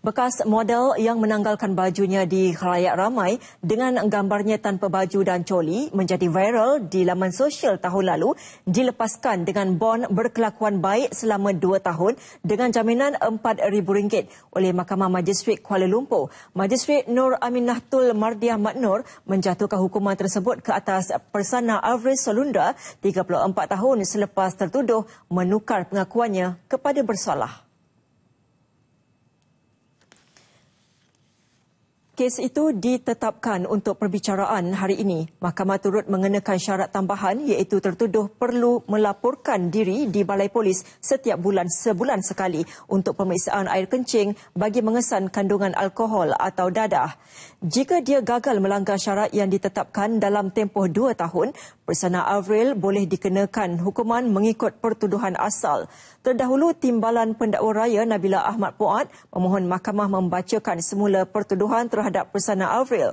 Bekas model yang menanggalkan bajunya di khalayak ramai dengan gambarnya tanpa baju dan coli menjadi viral di laman sosial tahun lalu dilepaskan dengan bond berkelakuan baik selama dua tahun dengan jaminan RM4,000 oleh Mahkamah Majiswik Kuala Lumpur. Majiswik Nur Amin Nahtul Mardiah Mat menjatuhkan hukuman tersebut ke atas persana Alvarez Solunda 34 tahun selepas tertuduh menukar pengakuannya kepada bersalah. Kes itu ditetapkan untuk perbicaraan hari ini. Mahkamah turut mengenakan syarat tambahan iaitu tertuduh perlu melaporkan diri di balai polis setiap bulan sebulan sekali untuk pemeriksaan air kencing bagi mengesan kandungan alkohol atau dadah. Jika dia gagal melanggar syarat yang ditetapkan dalam tempoh dua tahun, Persana Avril boleh dikenakan hukuman mengikut pertuduhan asal. Terdahulu, Timbalan Pendakwa Raya Nabila Ahmad Puat memohon mahkamah membacakan semula pertuduhan terhadap Persana Avril.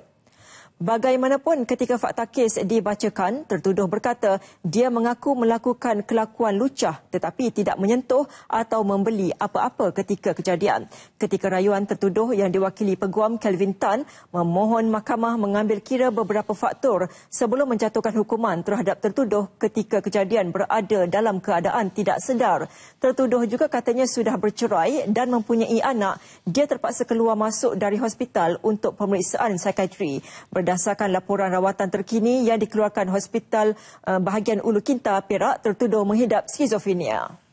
Bagaimanapun ketika fakta kes dibacakan, tertuduh berkata dia mengaku melakukan kelakuan lucah tetapi tidak menyentuh atau membeli apa-apa ketika kejadian. Ketika rayuan tertuduh yang diwakili peguam Kelvin Tan memohon mahkamah mengambil kira beberapa faktor sebelum menjatuhkan hukuman terhadap tertuduh ketika kejadian berada dalam keadaan tidak sedar. Tertuduh juga katanya sudah bercerai dan mempunyai anak. Dia terpaksa keluar masuk dari hospital untuk pemeriksaan psikiatri berdasarkan laporan rawatan terkini yang dikeluarkan Hospital eh, Bahagian Ulu Kinta, Perak tertuduh menghidap skizofrenia.